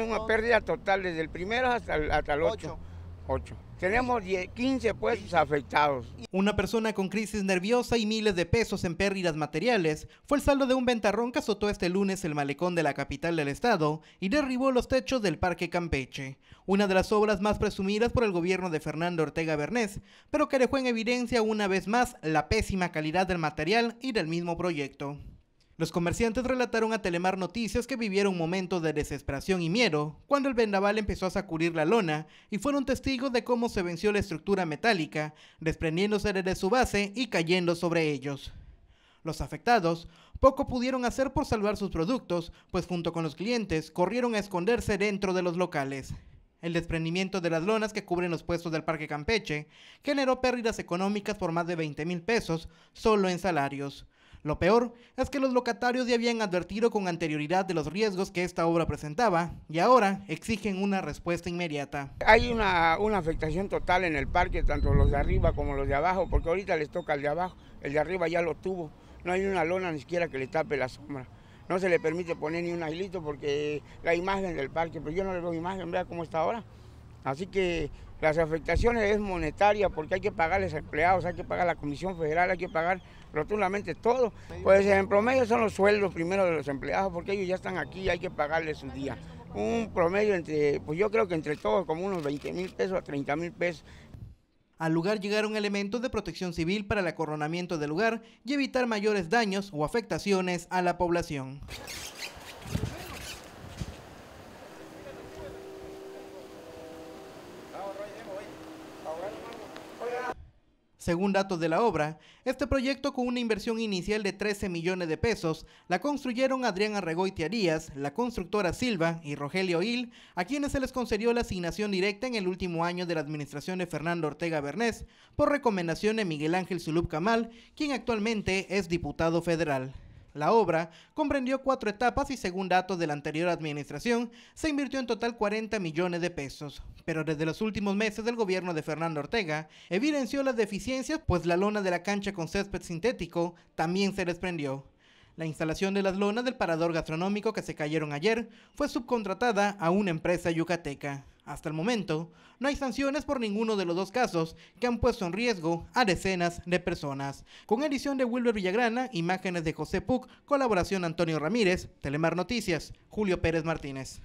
Es una pérdida total desde el primero hasta el, hasta 8. Tenemos 15 puestos afectados. Una persona con crisis nerviosa y miles de pesos en pérdidas materiales fue el saldo de un ventarrón que azotó este lunes el malecón de la capital del estado y derribó los techos del Parque Campeche, una de las obras más presumidas por el gobierno de Fernando Ortega Bernés, pero que dejó en evidencia una vez más la pésima calidad del material y del mismo proyecto. Los comerciantes relataron a Telemar Noticias que vivieron momentos de desesperación y miedo cuando el vendaval empezó a sacudir la lona y fueron testigos de cómo se venció la estructura metálica, desprendiéndose de su base y cayendo sobre ellos. Los afectados poco pudieron hacer por salvar sus productos, pues junto con los clientes corrieron a esconderse dentro de los locales. El desprendimiento de las lonas que cubren los puestos del Parque Campeche generó pérdidas económicas por más de 20 mil pesos solo en salarios. Lo peor es que los locatarios ya habían advertido con anterioridad de los riesgos que esta obra presentaba y ahora exigen una respuesta inmediata. Hay una, afectación total en el parque, tanto los de arriba como los de abajo, porque ahorita les toca el de abajo, el de arriba ya lo tuvo, no hay una lona ni siquiera que le tape la sombra no se le permite poner ni un aislito porque la imagen del parque, pero yo no le veo imagen, vea cómo está ahora. Así que las afectaciones es monetaria porque hay que pagarles a empleados, hay que pagar la Comisión Federal, hay que pagar rotundamente todo. Pues en promedio son los sueldos primero de los empleados porque ellos ya están aquí y hay que pagarles un día. Un promedio entre, pues yo creo que entre todos como unos 20 mil pesos a 30 mil pesos. Al lugar llegaron elementos de protección civil para el acorronamiento del lugar y evitar mayores daños o afectaciones a la población. Según datos de la obra, este proyecto con una inversión inicial de 13 millones de pesos la construyeron Adrián Arregoitia Arias, la constructora Silva y Rogelio Hill, a quienes se les concedió la asignación directa en el último año de la administración de Fernando Ortega Bernés por recomendación de Miguel Ángel Zulub Camal, quien actualmente es diputado federal. La obra comprendió cuatro etapas y según datos de la anterior administración, se invirtió en total 40 millones de pesos. Pero desde los últimos meses del gobierno de Fernando Ortega evidenció las deficiencias pues la lona de la cancha con césped sintético también se desprendió. La instalación de las lonas del parador gastronómico que se cayeron ayer fue subcontratada a una empresa yucateca. Hasta el momento, no hay sanciones por ninguno de los dos casos que han puesto en riesgo a decenas de personas. Con edición de Wilber Villagrana, imágenes de José Puc, colaboración Antonio Ramírez, Telemar Noticias, Julio Pérez Martínez.